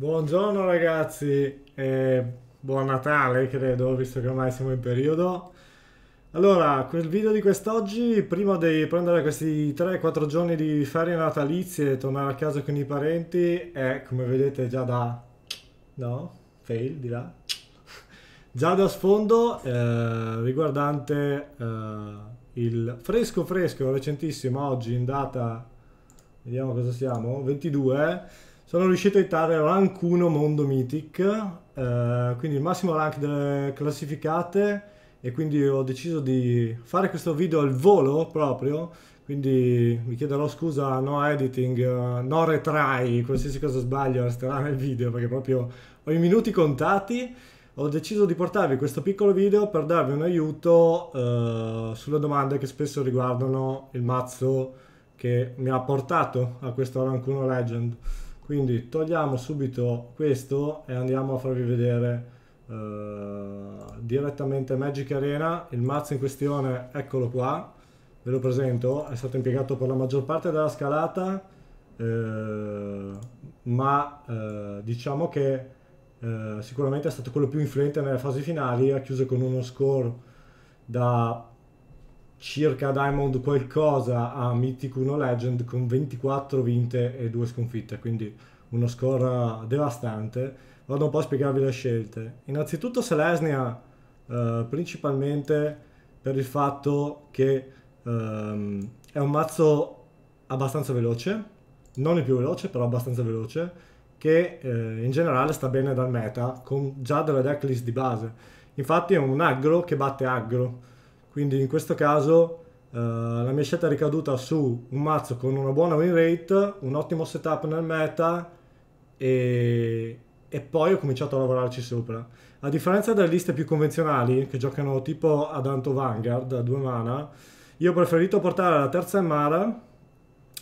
Buongiorno ragazzi e buon Natale credo, visto che ormai siamo in periodo. Allora, quel video di quest'oggi, prima di prendere questi 3-4 giorni di ferie natalizie e tornare a casa con i parenti, è come vedete già da... no? Fail di là. già da sfondo eh, riguardante eh, il fresco fresco recentissimo oggi in data... vediamo cosa siamo, 22 sono riuscito a evitare rank 1 mondo mythic, eh, quindi il massimo rank delle classificate e quindi ho deciso di fare questo video al volo proprio, quindi mi chiederò scusa, no editing, eh, no retry, qualsiasi cosa sbaglio resterà nel video perché proprio ho i minuti contati ho deciso di portarvi questo piccolo video per darvi un aiuto eh, sulle domande che spesso riguardano il mazzo che mi ha portato a questo Rank 1 Legend quindi togliamo subito questo e andiamo a farvi vedere uh, direttamente Magic Arena il mazzo in questione eccolo qua ve lo presento è stato impiegato per la maggior parte della scalata eh, ma eh, diciamo che eh, sicuramente è stato quello più influente nelle fasi finali ha chiuso con uno score da circa Diamond qualcosa a Mythic 1 Legend con 24 vinte e 2 sconfitte, quindi uno score devastante. Vado un po' a spiegarvi le scelte. Innanzitutto Selesnia eh, principalmente per il fatto che ehm, è un mazzo abbastanza veloce, non il più veloce, però abbastanza veloce, che eh, in generale sta bene dal meta, con già della decklist di base. Infatti è un aggro che batte aggro, quindi in questo caso eh, la mia scelta è ricaduta su un mazzo con una buona win rate, un ottimo setup nel meta e, e poi ho cominciato a lavorarci sopra. A differenza delle liste più convenzionali, che giocano tipo Adanto Vanguard a due mana, io ho preferito portare la terza Emara,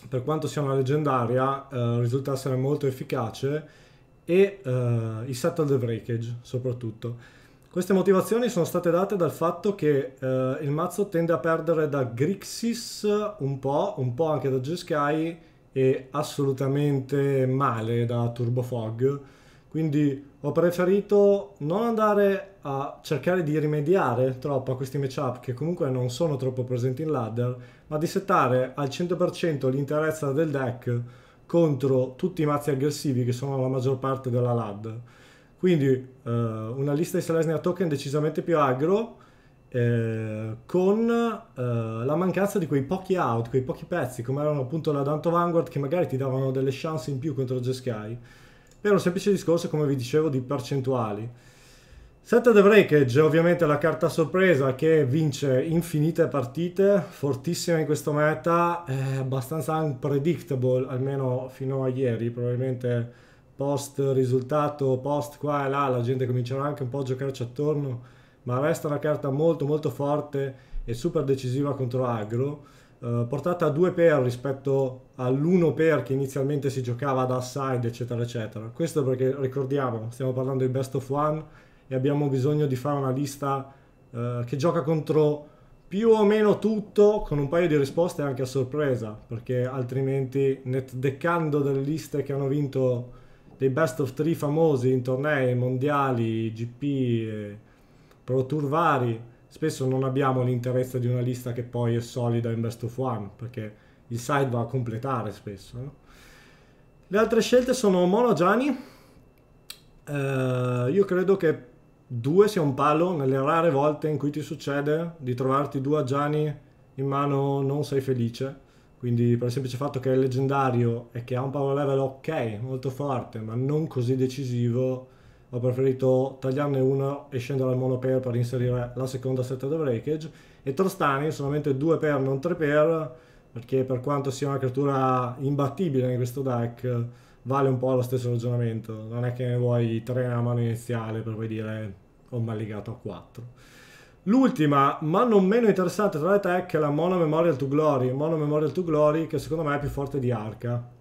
per quanto sia una leggendaria, eh, risulta essere molto efficace, e eh, i Settle the Breakage soprattutto. Queste motivazioni sono state date dal fatto che eh, il mazzo tende a perdere da Grixis un po', un po' anche da G-Sky e assolutamente male da Turbo Fog. Quindi ho preferito non andare a cercare di rimediare troppo a questi matchup che comunque non sono troppo presenti in ladder, ma di settare al 100% l'interezza del deck contro tutti i mazzi aggressivi che sono la maggior parte della ladder. Quindi eh, una lista di Selesnya token decisamente più agro eh, con eh, la mancanza di quei pochi out, quei pochi pezzi come erano appunto la Danto Vanguard che magari ti davano delle chance in più contro G-Sky per un semplice discorso come vi dicevo di percentuali. Set of Breakage ovviamente la carta sorpresa che vince infinite partite, fortissima in questo meta, abbastanza unpredictable almeno fino a ieri, probabilmente post risultato, post qua e là, la gente comincerà anche un po' a giocarci attorno, ma resta una carta molto molto forte e super decisiva contro Agro, eh, portata a 2 per rispetto all'1 per che inizialmente si giocava da side eccetera eccetera. Questo perché ricordiamo, stiamo parlando di best of one e abbiamo bisogno di fare una lista eh, che gioca contro più o meno tutto con un paio di risposte anche a sorpresa, perché altrimenti net deccando delle liste che hanno vinto dei best of three famosi in tornei mondiali, GP, Pro Tour vari, spesso non abbiamo l'interezza di una lista che poi è solida in best of one, perché il side va a completare spesso. No? Le altre scelte sono Mono Gianni, eh, io credo che due sia un palo, nelle rare volte in cui ti succede di trovarti due a Gianni in mano non sei felice quindi per il semplice fatto che è leggendario e che ha un power level ok, molto forte, ma non così decisivo, ho preferito tagliarne una e scendere al mono per inserire la seconda set di breakage. E Trostani, solamente due pair, non tre pair, perché per quanto sia una creatura imbattibile in questo deck, vale un po' lo stesso ragionamento. Non è che ne vuoi tre a mano iniziale per poi dire ho oh, malligato a quattro. L'ultima, ma non meno interessante tra le tech, è la Mono Memorial to Glory. Mono Memorial to Glory che secondo me è più forte di Arca.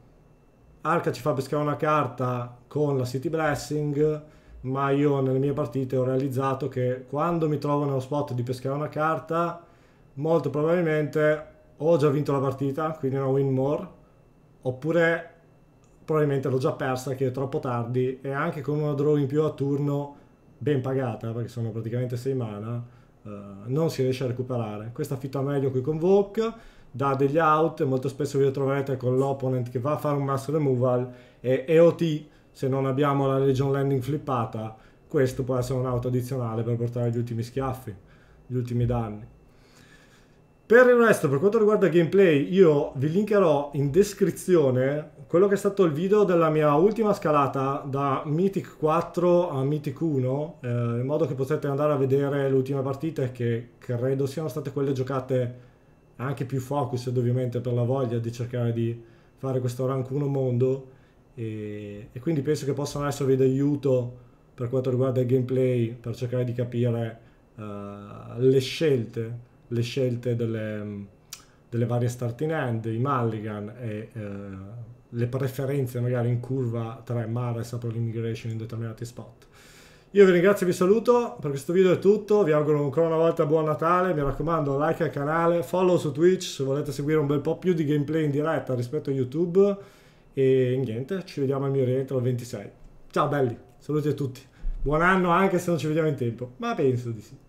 Arca ci fa pescare una carta con la City Blessing, ma io nelle mie partite ho realizzato che quando mi trovo nello spot di pescare una carta, molto probabilmente ho già vinto la partita, quindi una win more, oppure probabilmente l'ho già persa che è troppo tardi e anche con una draw in più a turno ben pagata, perché sono praticamente 6 mana, eh, non si riesce a recuperare. Questa fitta meglio qui con Vogue, dà degli out, molto spesso vi troverete con l'opponent che va a fare un mass removal e EOT, se non abbiamo la Legion Landing flippata, questo può essere un out addizionale per portare gli ultimi schiaffi, gli ultimi danni. Per il resto, per quanto riguarda il gameplay, io vi linkerò in descrizione quello che è stato il video della mia ultima scalata da Mythic 4 a Mythic 1, eh, in modo che potete andare a vedere le ultime partite che credo siano state quelle giocate anche più focused ovviamente per la voglia di cercare di fare questo rank 1 mondo e, e quindi penso che possano esservi d'aiuto per quanto riguarda il gameplay per cercare di capire eh, le scelte le scelte delle, delle varie starting hand, i mulligan e eh, le preferenze magari in curva tra Mares e Pro in determinati spot. Io vi ringrazio e vi saluto, per questo video è tutto, vi auguro ancora una volta buon Natale, mi raccomando like al canale, follow su Twitch se volete seguire un bel po' più di gameplay in diretta rispetto a YouTube e niente, ci vediamo al mio rientro il 26. Ciao belli, saluti a tutti, buon anno anche se non ci vediamo in tempo, ma penso di sì.